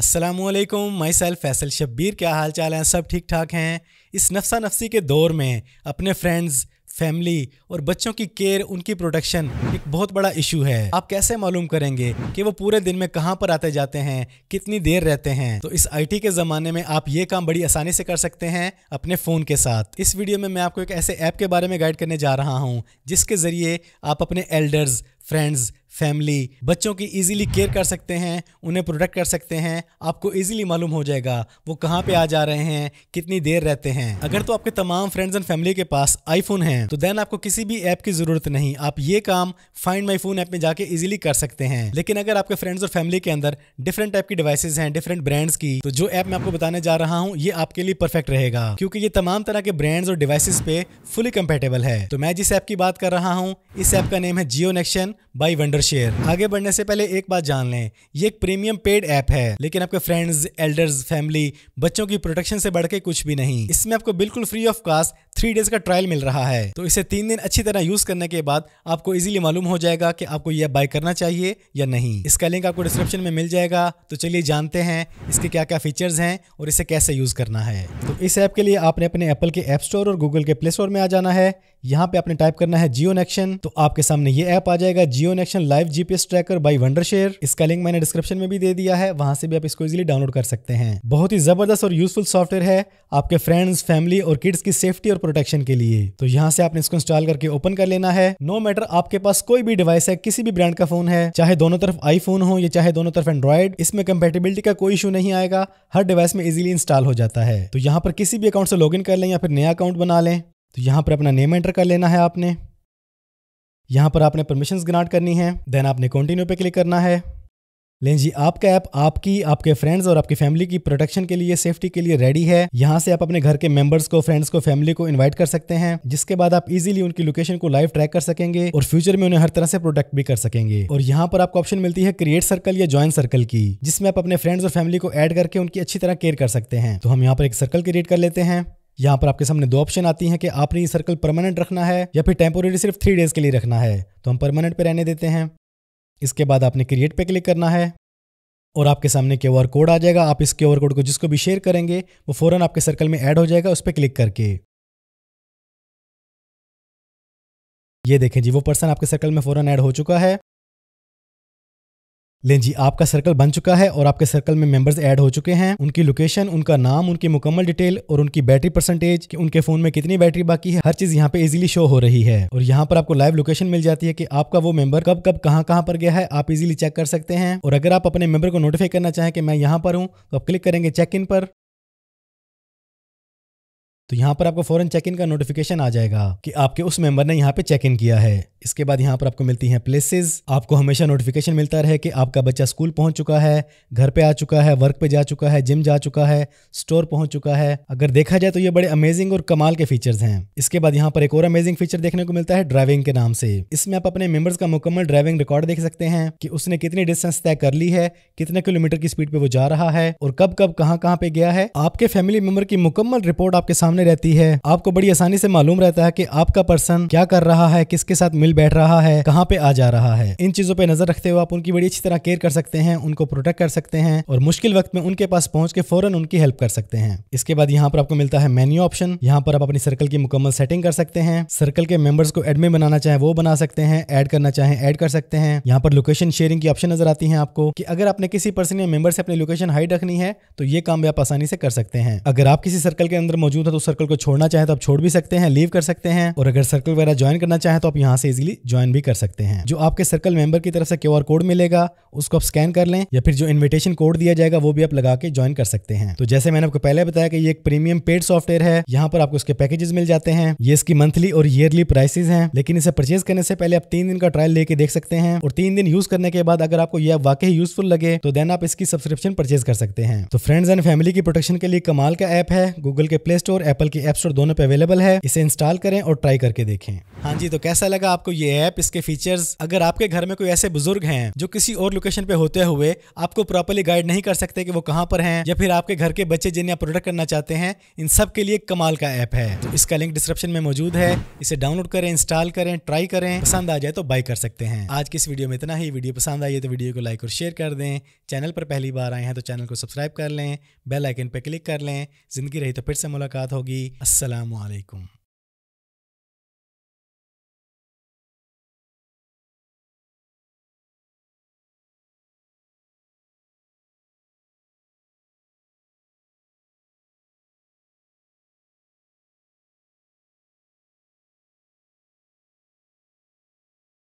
Aslam myself Faisal Shabbir क्या हाल चाल हैं सब ठीक ठाक हैं इस नफसा नफसी के दौर में अपने फ्रेंड्स फैमिली और बच्चों की केयर उनकी प्रोटेक्शन एक बहुत बड़ा इशू है आप कैसे मालूम करेंगे कि वो पूरे दिन में कहाँ पर आते जाते हैं कितनी देर रहते हैं तो इस आईटी के ज़माने में आप ये काम बड़ी आसानी से कर सकते हैं अपने फ़ोन के साथ इस वीडियो में मैं आपको एक ऐसे ऐप के बारे में गाइड करने जा रहा हूँ जिसके ज़रिए आप अपने एल्डर्स फ्रेंड्स फैमिली बच्चों की इजीली केयर कर सकते हैं उन्हें प्रोटेक्ट कर सकते हैं आपको इजीली मालूम हो जाएगा वो कहाँ पे आ जा रहे हैं कितनी देर रहते हैं अगर तो आपके तमाम फ्रेंड्स एंड फैमिली के पास आईफोन है तो देन आपको किसी भी ऐप की जरूरत नहीं आप ये काम फाइंड माई फोन ऐप में जाके इजिली कर सकते हैं लेकिन अगर आपके फ्रेंड्स और फैमिली के अंदर डिफरेंट टाइप की डिवाइसेज हैं डिफरेंट ब्रांड्स की तो जो ऐप मैं आपको बताने जा रहा हूँ ये आपके लिए परफेक्ट रहेगा क्योंकि ये तमाम तरह के ब्रांड्स और डिवाइसेज पे फुली कम्पेटेबल है तो मैं जिस ऐप की बात कर रहा हूँ इस ऐप का नेम है जियो नेक्शन बाई वंडर शेयर आगे बढ़ने से पहले एक बात जान लें ये एक प्रीमियम पेड ऐप है लेकिन आपके फ्रेंड्स एल्डर्स फैमिली बच्चों की प्रोटेक्शन से बढ़ के कुछ भी नहीं इसमें आपको बिल्कुल free of cost three days का ट्रायल मिल रहा है तो इसे तीन दिन अच्छी तरह यूज करने के बाद आपको इजीली मालूम हो जाएगा कि आपको यह बाय करना चाहिए या नहीं इसका लिंक आपको डिस्क्रिप्शन में मिल जाएगा तो चलिए जानते हैं इसके क्या क्या फीचर्स हैं और इसे कैसे यूज करना है तो इस ऐप के लिए आपने अपने एप्पल के ऐप स्टोर और गूगल के प्ले स्टोर में आ जाना है यहाँ पे आपने टाइप करना है जियो नेक्शन तो आपके सामने ये ऐप आ जाएगा जाएगा Geonection live GPS tracker by Wondershare इसका लिंक मैंने डिस्क्रिप्शन में भी दे दिया है वहां से भी आप इसको इजिली डाउनलोड कर सकते हैं बहुत ही जबरदस्त और यूजफुल सॉफ्टवेयर है आपके फ्रेंड्स फैमिली और किड्स की सेफ्टी और प्रोटेक्शन के लिए तो यहाँ से आपने इसको इंस्टॉल करके ओपन कर लेना है नो no मैटर आपके पास कोई भी डिवाइस है किसी भी ब्रांड का फोन है चाहे दोनों तरफ आईफोन हो या चाहे दोनों तरफ एंड्रॉइड इसमें कंपेटेबिलिटी का कोई इशू नहीं आएगा हर डिवाइस में इजिली इंस्टॉल हो जाता है तो यहाँ पर किसी भी अकाउंट से लॉग कर लें या फिर नया अकाउंट बना लें तो यहाँ पर अपना नेम एंटर कर लेना है आपने यहाँ पर आपने परमिशन ग्रांट करनी है देन आपने कॉन्टिन्यू पे क्लिक करना है लेन जी आपका ऐप आपकी आपके फ्रेंड्स और आपकी फैमिली की प्रोटेक्शन के लिए सेफ्टी के लिए रेडी है यहाँ से आप अपने घर के मेंबर्स को फ्रेंड्स को फैमिली को इनवाइट कर सकते हैं जिसके बाद आप इजीली उनकी लोकेशन को लाइव ट्रैक कर सकेंगे और फ्यूचर में उन्हें हर तरह से प्रोटेक्ट भी कर सकेंगे और यहाँ पर आपको ऑप्शन मिलती है क्रिएट सर्कल या ज्वाइन सर्कल की जिसमें आप अपने फ्रेंड्स और फैमिली को एड करके उनकी अच्छी तरह केयर कर सकते हैं तो हम यहाँ पर एक सर्कल क्रिएट कर लेते हैं यहाँ पर आपके सामने दो ऑप्शन आती हैं कि आपने ये सर्कल परमानेंट रखना है या फिर टेम्पोरेरी सिर्फ थ्री डेज के लिए रखना है तो हम परमानेंट पे रहने देते हैं इसके बाद आपने क्रिएट पे क्लिक करना है और आपके सामने क्यू आर कोड आ जाएगा आप इस क्यू आर कोड को जिसको भी शेयर करेंगे वो फ़ौरन आपके सर्कल में ऐड हो जाएगा उस पर क्लिक करके ये देखें जी वो पर्सन आपके सर्कल में फ़ौरन ऐड हो चुका है लें जी आपका सर्कल बन चुका है और आपके सर्कल में मेंबर्स ऐड हो चुके हैं उनकी लोकेशन उनका नाम उनकी मुकम्मल डिटेल और उनकी बैटरी परसेंटेज कि उनके फोन में कितनी बैटरी बाकी है हर चीज यहाँ पे इजीली शो हो रही है और यहाँ पर आपको लाइव लोकेशन मिल जाती है कि आपका वो मेंबर कब कब कहाँ कहाँ पर गया है आप इजिली चेक कर सकते हैं और अगर आप अपने मेंबर को नोटिफाई करना चाहें कि मैं यहाँ पर हूँ तो आप क्लिक करेंगे चेक इन पर तो यहाँ पर आपको फॉरन चेक इन का नोटिफिकेशन आ जाएगा कि आपके उस मेंबर ने यहाँ पे चेक इन किया है इसके बाद यहाँ पर आपको मिलती हैं प्लेसेस आपको हमेशा नोटिफिकेशन मिलता रहे कि आपका बच्चा स्कूल पहुंच चुका है घर पे आ चुका है वर्क पे जा चुका है जिम जा चुका है स्टोर पहुंच चुका है अगर देखा जाए तो ये बड़े अमेजिंग और कमाल के फीचर्स हैं इसके बाद यहाँ पर एक और अमेजिंग फीचर देखने को मिलता है ड्राइविंग के नाम से इसमें आप अपने मेंबर्स का मुकम्मल ड्राइविंग रिकॉर्ड देख सकते हैं कि उसने कितनी डिस्टेंस तय कर ली है कितने किलोमीटर की स्पीड पे वो जा रहा है और कब कब कहाँ कहाँ पे गया है आपके फैमिली मेंबर की मुकम्मल रिपोर्ट आपके सामने सामने रहती है आपको बड़ी आसानी से मालूम रहता है कि आपका पर्सन क्या कर रहा है किसके साथ मिल बैठ रहा है कहाँ पे आ जा रहा है इन चीजों पे नजर रखते हुए आप उनकी बड़ी अच्छी तरह केयर कर सकते हैं उनको प्रोटेक्ट कर सकते हैं और मुश्किल वक्त में उनके पास पहुंच के फौरन उनकी हेल्प कर सकते हैं इसके बाद यहाँ पर आपको मिलता है मेन्यू ऑप्शन यहाँ पर आप अपनी सर्कल की मुकम्मल सेटिंग कर सकते हैं सर्कल के मेंबर्स को एडमिन बनाना चाहे वो बना सकते हैं ऐड करना चाहे ऐड कर सकते हैं यहाँ पर लोकेशन शेयरिंग की ऑप्शन नजर आती है आपको कि अगर आपने किसी पर्सन या मेंबर से अपनी लोकेशन हाइड रखनी है तो ये काम भी आप आसानी से कर सकते हैं अगर आप किसी सर्कल के अंदर मौजूद है तो सर्कल को छोड़ना चाहें तो आप छोड़ भी सकते हैं लीव कर सकते हैं और अगर सर्कल वगैरह ज्वाइन करना चाहें तो आप यहाँ से इजिली ज्वाइन भी कर सकते हैं जो आपके सर्कल मेंबर की तरफ से क्यू कोड मिलेगा उसको आप स्कैन कर लें या फिर जो इन्विटेशन कोड दिया जाएगा वो भी आप लगा के ज्वाइन कर सकते हैं तो जैसे मैंने आपको पहले बताया कि ये एक प्रीमियम पेड सॉफ्टवेयर है यहाँ पर आपको उसके पैकेजेस मिल जाते हैं ये इसकी मंथली और ईयरली प्राइसेज हैं लेकिन इसे परचेज करने से पहले आप तीन दिन का ट्रायल लेके देख सकते हैं और तीन दिन यूज करने के बाद अगर आपको यह वाकई यूजफुल लगे तो देन आप इसकी सब्सक्रिप्शन परचेज कर सकते हैं तो फ्रेंड्स एंड फैमिली की प्रोटेक्शन के लिए कमाल का ऐप है गूगल के प्ले स्टोर एप एप्पल की एप स्टोर दोनों पे अवेलेबल है इसे इंस्टॉल करें और ट्राई करके देखें हाँ जी तो कैसा लगा आपको ये ऐप इसके फीचर्स अगर आपके घर में कोई ऐसे बुजुर्ग हैं जो किसी और लोकेशन पे होते हुए आपको प्रॉपरली गाइड नहीं कर सकते कि वो कहाँ पर हैं या फिर आपके घर के बच्चे जिन्हें आप प्रोडक्ट करना चाहते हैं इन सब के लिए कमाल का ऐप है तो इसका लिंक डिस्क्रिप्शन में मौजूद है इसे डाउनलोड करें इंस्टॉल करें ट्राई करें पसंद आ जाए तो बाई कर सकते हैं आज की इस वीडियो में इतना ही वीडियो पसंद आई है तो वीडियो को लाइक और शेयर कर दें चैनल पर पहली बार आए हैं तो चैनल को सब्सक्राइब कर लें बेल आइकन पर क्लिक कर लें जिंदगी रही तो फिर से मुलाकात होगी असलम